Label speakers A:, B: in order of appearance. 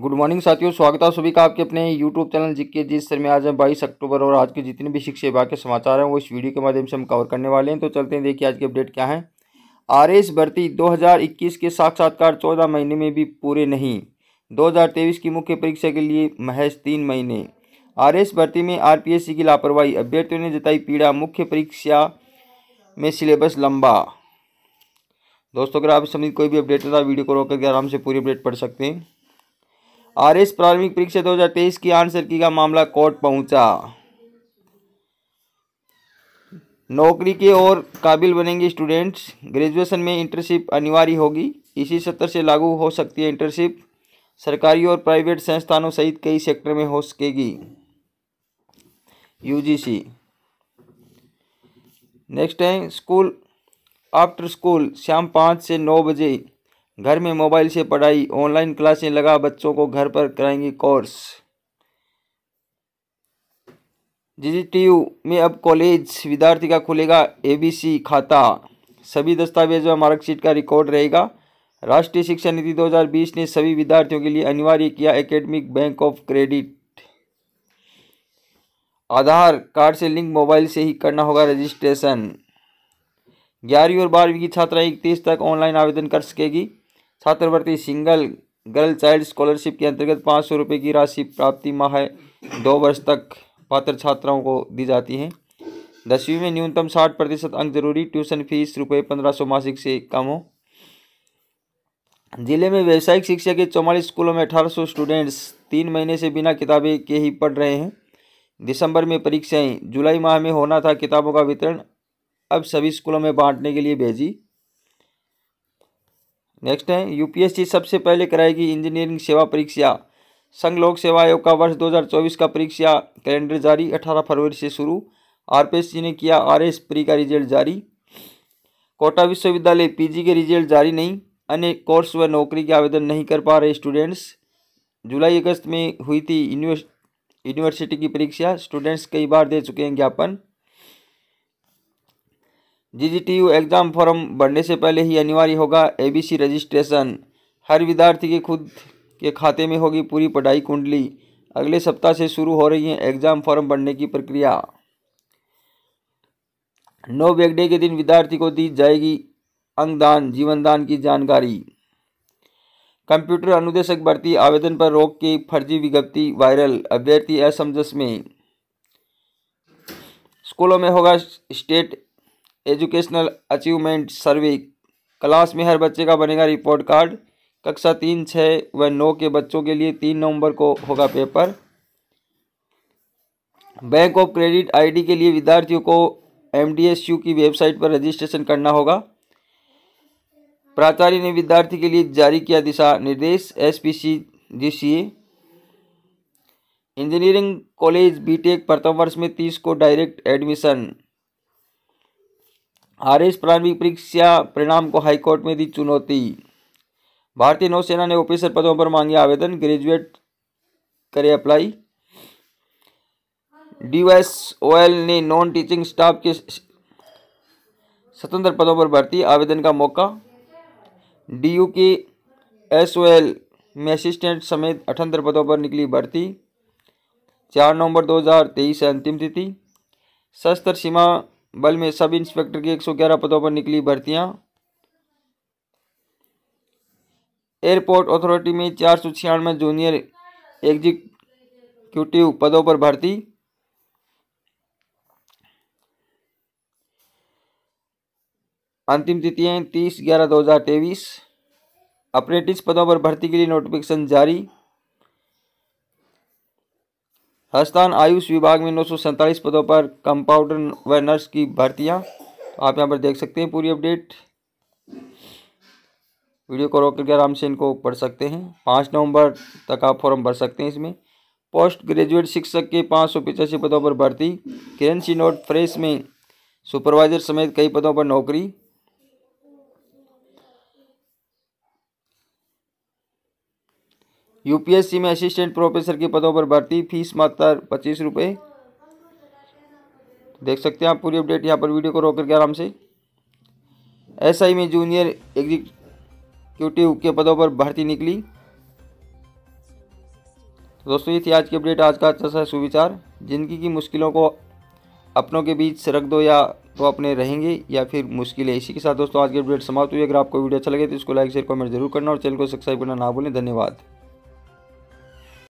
A: good morning साथियों स्वागत है सभी का आपके अपने यूट्यूब चैनल जिक्के जिस सर में आज हम बाईस अक्टूबर और आज के जितने भी शिक्षा विभाग के समाचार हैं वो इस वीडियो के माध्यम से हम कवर करने वाले हैं तो चलते हैं देखिए आज की अपडेट क्या है आर एस भर्ती 2021 के साक्षात्कार चौदह महीने में भी पूरे नहीं तेईस की मुख्य परीक्षा के लिए महज तीन महीने आर एस भर्ती में आर पी एस सी की लापरवाही अभ्यर्थियों ने जताई पीड़ा मुख्य परीक्षा में सिलेबस लंबा दोस्तों अगर आप संबंधित कोई भी अपडेट होता है तो वीडियो को रोक करके आराम से पूरी अपडेट पढ़ सकते हैं आर एस प्रारंभिक परीक्षा 2023 की आंसर की का मामला कोर्ट पहुंचा नौकरी के और काबिल बनेंगे स्टूडेंट्स ग्रेजुएशन में इंटर्नशिप अनिवार्य होगी इसी सत्र से लागू हो सकती है इंटर्नशिप सरकारी और प्राइवेट संस्थानों सहित कई सेक्टर में हो सकेगी यूजीसी नेक्स्ट है स्कूल आफ्टर स्कूल शाम पाँच से नौ बजे घर में मोबाइल से पढ़ाई ऑनलाइन क्लासें लगा बच्चों को घर पर कराएंगे कोर्स जीजीटीयू में अब कॉलेज विद्यार्थी का खुलेगा एबीसी खाता सभी दस्तावेज व मार्कशीट का रिकॉर्ड रहेगा राष्ट्रीय शिक्षा नीति 2020 ने सभी विद्यार्थियों के लिए अनिवार्य किया academic bank of credit Aadhaar card से लिंक मोबाइल से ही करना होगा रजिस्ट्रेशन ग्यारहवीं और बारहवीं की छात्राएं इकतीस तक ऑनलाइन आवेदन कर सकेगी छात्रवृत्ति सिंगल गर्ल चाइल्ड स्कॉलरशिप के अंतर्गत पाँच सौ रुपये की राशि प्राप्ति माह दो वर्ष तक पात्र छात्राओं को दी जाती है दसवीं में न्यूनतम साठ प्रतिशत अंक जरूरी ट्यूशन फीस रुपये पंद्रह सौ मासिक से कम हो जिले में व्यावसायिक शिक्षा के चौवालीस स्कूलों में अठारह सौ स्टूडेंट्स तीन महीने से बिना किताबें के ही पढ़ रहे हैं दिसंबर में परीक्षाएं जुलाई माह में होना था किताबों का वितरण अब सभी स्कूलों में बांटने के लिए भेजी नेक्स्ट है यूपीएससी सबसे पहले कराएगी इंजीनियरिंग सेवा परीक्षा संघ लोक सेवा आयोग का वर्ष 2024 का परीक्षा कैलेंडर जारी 18 फरवरी से शुरू आरपीएससी ने किया आरएस प्री का रिजल्ट जारी कोटा विश्वविद्यालय पीजी के रिजल्ट जारी नहीं अन्य कोर्स व नौकरी के आवेदन नहीं कर पा रहे स्टूडेंट्स जुलाई अगस्त में हुई थी यूनिवर्सिटी की परीक्षा स्टूडेंट्स कई बार दे चुके हैं ज्ञापन जीजीटीयू एग्ज़ाम फॉर्म भरने से पहले ही अनिवार्य होगा एबीसी रजिस्ट्रेशन हर विद्यार्थी के खुद के खाते में होगी पूरी पढ़ाई कुंडली अगले सप्ताह से शुरू हो रही है एग्ज़ाम फॉर्म भरने की प्रक्रिया नौ वेगडे के दिन विद्यार्थी को दी जाएगी अंगदान जीवनदान की जानकारी कंप्यूटर अनुदेशक भर्ती आवेदन पर रोक की फर्जी विज्ञप्ति वायरल अभ्यर्थी असमंजस में स्कूलों में होगा state educational achievement survey class में हर बच्चे का बनेगा रिपोर्ट कार्ड कक्षा तीन छः व नौ के बच्चों के लिए तीन नवंबर को होगा paper bank of credit ID के लिए विद्यार्थियों को एमडीएसयू की वेबसाइट पर रजिस्ट्रेशन करना होगा प्राचार्य ने विद्यार्थी के लिए जारी किया दिशा निर्देश S P C G C A engineering college B Tech प्रथम वर्ष में तीस को डायरेक्ट एडमिशन आर एस प्रारंभिक परीक्षा परिणाम को हाईकोर्ट में दी चुनौती भारतीय नौसेना ने ऑफिसर पदों पर मांगे आवेदन ग्रेजुएट करे अप्लाई डीएसओएल ने नॉन टीचिंग स्टाफ के स्वतंत्र पदों पर भर्ती आवेदन का मौका डीयू के एसओएल में असिस्टेंट समेत अठहत्तर पदों पर निकली भर्ती चार नवंबर 2023 अंतिम तिथि सशस्त्र सीमा बल में सब इंस्पेक्टर की 111 पदों पर निकली भर्तियां एयरपोर्ट अथॉरिटी में चार सौ छियानवे जूनियर एग्जीक्यूटिव पदों पर भर्ती अंतिम तिथियां तीस ग्यारह दो हज़ार तेईस अप्रेंटिस पदों पर भर्ती के लिए नोटिफिकेशन जारी राजस्थान आयुष विभाग में नौ पदों पर कंपाउंडर व नर्स की तो आप यहाँ पर देख सकते हैं पूरी अपडेट वीडियो को रोक करके आराम से इनको पढ़ सकते हैं पाँच नवंबर तक आप फॉर्म भर सकते हैं इसमें पोस्ट ग्रेजुएट शिक्षक के पाँच सौ पचासी पदों पर भर्ती किरण सी नोट फ्रेश में सुपरवाइजर समेत कई पदों पर नौकरी यूपीएससी में असिस्टेंट प्रोफेसर के पदों पर भर्ती फीस मात्र पच्चीस रुपये देख सकते हैं आप पूरी अपडेट यहाँ पर वीडियो को रोक करके आराम से एसआई में जूनियर एग्जीक्यूटिव के पदों पर भर्ती निकली तो दोस्तों ये थी आज की अपडेट आज का अच्छा सा सुविचार जिंदगी की मुश्किलों को अपनों के बीच रख दो या तो अपने रहेंगे या फिर मुश्किल है इसी के साथ दोस्तों आज की अपडेट समाप्त हुई अगर आपको वीडियो अच्छा लगे तो इसको लाइक शेयर कमेंट जरूर करना और चैनल को सब्सक्राइब करना ना भूलें धन्यवाद